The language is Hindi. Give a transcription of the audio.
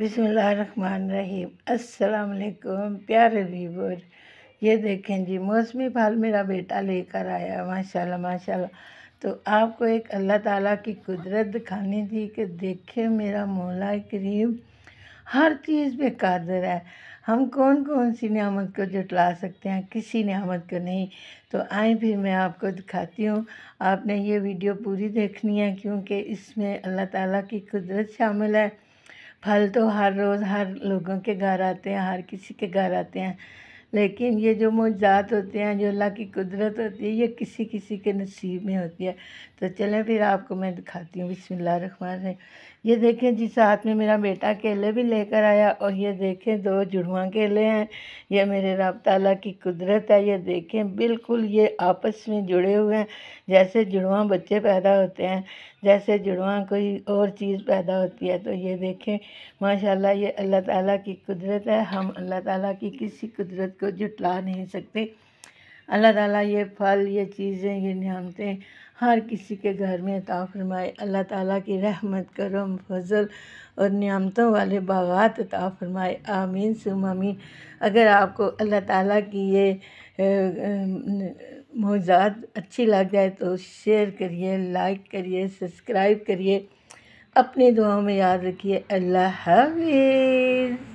बिसमीम असलकुम प्यारे व्यूवर ये देखें जी मौसमी फल मेरा बेटा लेकर आया माशाल्लाह माशाल्लाह तो आपको एक अल्लाह ताला की कुदरत दिखानी थी कि देखें मेरा मौला करीम हर चीज़ पे कादर है हम कौन कौन सी नियामत को जुटला सकते हैं किसी नियामत को नहीं तो आए फिर मैं आपको दिखाती हूँ आपने ये वीडियो पूरी देखनी है क्योंकि इसमें अल्लाह ताला की कुदरत शामिल है फल तो हर रोज़ हर लोगों के घर आते हैं हर किसी के घर आते हैं लेकिन ये जो मौजात होते हैं जो अल्लाह की कुदरत होती है ये किसी किसी के नसीब में होती है तो चलें फिर आपको मैं दिखाती हूँ बिसमीम ये देखें जिस हाथ में मेरा बेटा केले भी लेकर आया और ये देखें दो जुड़वा केले हैं ये मेरे रब की कुदरत है ये देखें बिल्कुल ये आपस में जुड़े हुए हैं जैसे जुड़वा बच्चे पैदा होते हैं जैसे जुड़वा कोई और चीज़ पैदा होती है तो ये देखें माशाल्लाह ये अल्लाह ताला की कुदरत है हम अल्लाह ताला की किसी कुदरत को जुटला नहीं सकते अल्लाह ताला ये फल ये चीज़ें ये नियामतें हर किसी के घर में अता फरमाए अल्लाह ताला की रहमत करम फजल और नियामतों वाले बागात अता फरमाए आमीन सुम आमीन अगर आपको अल्लाह ताला की ये मौजाद अच्छी लग जाए तो शेयर करिए लाइक करिए सब्सक्राइब करिए अपनी दुआओं में याद रखिए अल्लाह हाफिज़